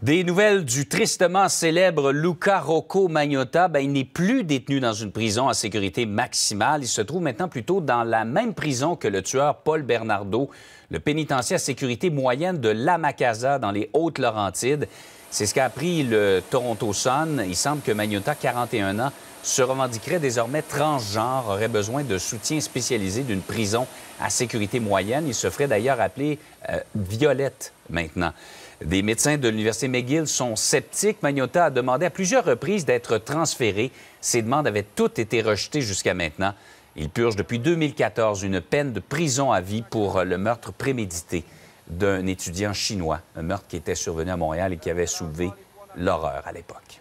Des nouvelles du tristement célèbre Luca Rocco Magnotta. Ben, il n'est plus détenu dans une prison à sécurité maximale. Il se trouve maintenant plutôt dans la même prison que le tueur Paul Bernardo, le pénitencier à sécurité moyenne de Lamacasa dans les Hautes-Laurentides. C'est ce qu'a appris le Toronto Sun. Il semble que Magnotta, 41 ans, se revendiquerait désormais transgenre, aurait besoin de soutien spécialisé d'une prison à sécurité moyenne. Il se ferait d'ailleurs appeler euh, Violette maintenant. Des médecins de l'Université McGill sont sceptiques. Magnota a demandé à plusieurs reprises d'être transféré. Ses demandes avaient toutes été rejetées jusqu'à maintenant. Il purge depuis 2014 une peine de prison à vie pour le meurtre prémédité d'un étudiant chinois, un meurtre qui était survenu à Montréal et qui avait soulevé l'horreur à l'époque.